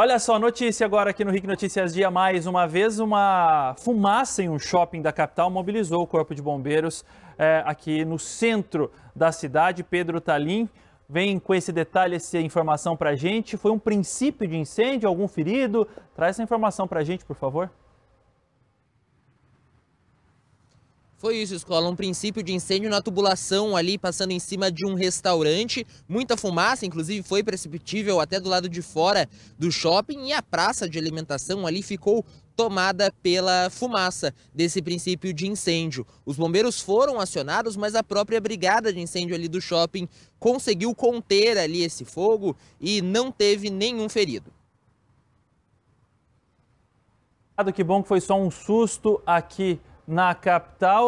Olha só, notícia agora aqui no RIC Notícias Dia. Mais uma vez, uma fumaça em um shopping da capital mobilizou o Corpo de Bombeiros é, aqui no centro da cidade. Pedro Talim vem com esse detalhe, essa informação para a gente. Foi um princípio de incêndio? Algum ferido? Traz essa informação para a gente, por favor. Foi isso, Escola. Um princípio de incêndio na tubulação ali, passando em cima de um restaurante. Muita fumaça, inclusive foi perceptível até do lado de fora do shopping. E a praça de alimentação ali ficou tomada pela fumaça desse princípio de incêndio. Os bombeiros foram acionados, mas a própria brigada de incêndio ali do shopping conseguiu conter ali esse fogo e não teve nenhum ferido. Que bom que foi só um susto aqui na capital.